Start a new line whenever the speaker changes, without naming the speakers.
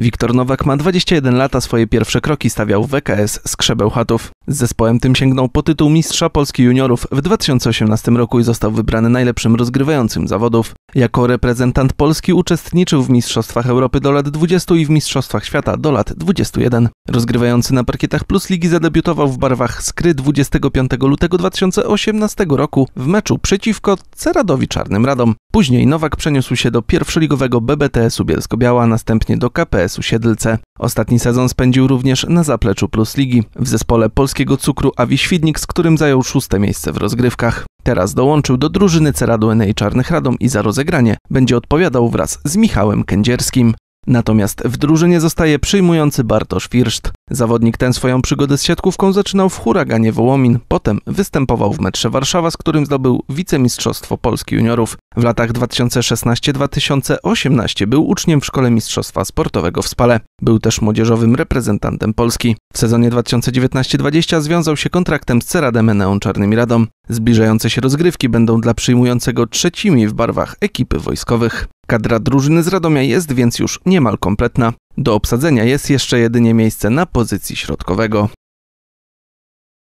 Wiktor Nowak ma 21 lat, swoje pierwsze kroki stawiał w WKS e Chatów. Z zespołem tym sięgnął po tytuł Mistrza Polski Juniorów w 2018 roku i został wybrany najlepszym rozgrywającym zawodów. Jako reprezentant Polski uczestniczył w Mistrzostwach Europy do lat 20 i w Mistrzostwach Świata do lat 21. Rozgrywający na parkietach Plus Ligi zadebiutował w barwach Skry 25 lutego 2018 roku w meczu przeciwko Ceradowi Czarnym Radom. Później Nowak przeniósł się do pierwszoligowego BBTS-u Bielsko-Biała, następnie do KPS PKS-u Siedlce. Ostatni sezon spędził również na zapleczu Plus Ligi w zespole polskiego cukru Awi Świdnik, z którym zajął szóste miejsce w rozgrywkach. Teraz dołączył do drużyny Ceradu i Czarnych Radom i za rozegranie będzie odpowiadał wraz z Michałem Kędzierskim. Natomiast w drużynie zostaje przyjmujący Bartosz Firszt. Zawodnik ten swoją przygodę z siatkówką zaczynał w Huraganie Wołomin, potem występował w Metrze Warszawa, z którym zdobył wicemistrzostwo Polski juniorów. W latach 2016-2018 był uczniem w Szkole Mistrzostwa Sportowego w Spale. Był też młodzieżowym reprezentantem Polski. W sezonie 2019-20 związał się kontraktem z Ceradem Eneą Czarnymi Radom. Zbliżające się rozgrywki będą dla przyjmującego trzecimi w barwach ekipy wojskowych. Kadra drużyny z Radomia jest więc już niemal kompletna. Do obsadzenia jest jeszcze jedynie miejsce na pozycji środkowego.